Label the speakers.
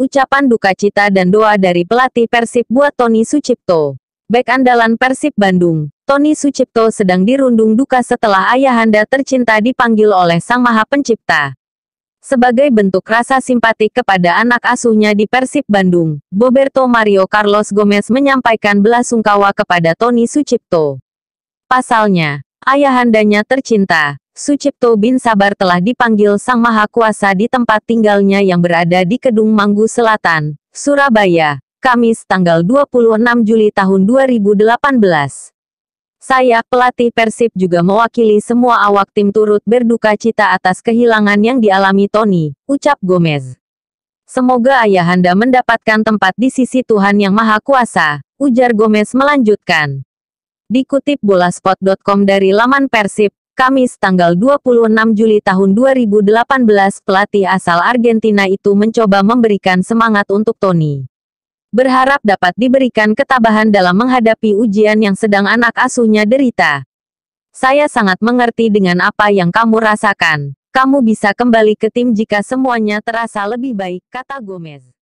Speaker 1: ucapan duka cita dan doa dari pelatih Persib buat Tony Sucipto. Bek andalan Persib Bandung, Tony Sucipto sedang dirundung duka setelah ayahanda tercinta dipanggil oleh Sang Maha Pencipta. Sebagai bentuk rasa simpati kepada anak asuhnya di Persib Bandung, Boberto Mario Carlos Gomez menyampaikan belasungkawa kepada Tony Sucipto. Pasalnya, ayahandanya tercinta, Sucipto bin Sabar telah dipanggil Sang Maha Kuasa di tempat tinggalnya yang berada di Kedung Manggu Selatan, Surabaya, Kamis tanggal 26 Juli tahun 2018. Saya, pelatih Persib juga mewakili semua awak tim turut berduka cita atas kehilangan yang dialami Tony, ucap Gomez. Semoga ayahanda mendapatkan tempat di sisi Tuhan Yang Maha Kuasa, ujar Gomez melanjutkan. Dikutip bolaspot.com dari laman Persib, Kamis tanggal 26 Juli tahun 2018 pelatih asal Argentina itu mencoba memberikan semangat untuk Tony. Berharap dapat diberikan ketabahan dalam menghadapi ujian yang sedang anak asuhnya derita. Saya sangat mengerti dengan apa yang kamu rasakan. Kamu bisa kembali ke tim jika semuanya terasa lebih baik, kata Gomez.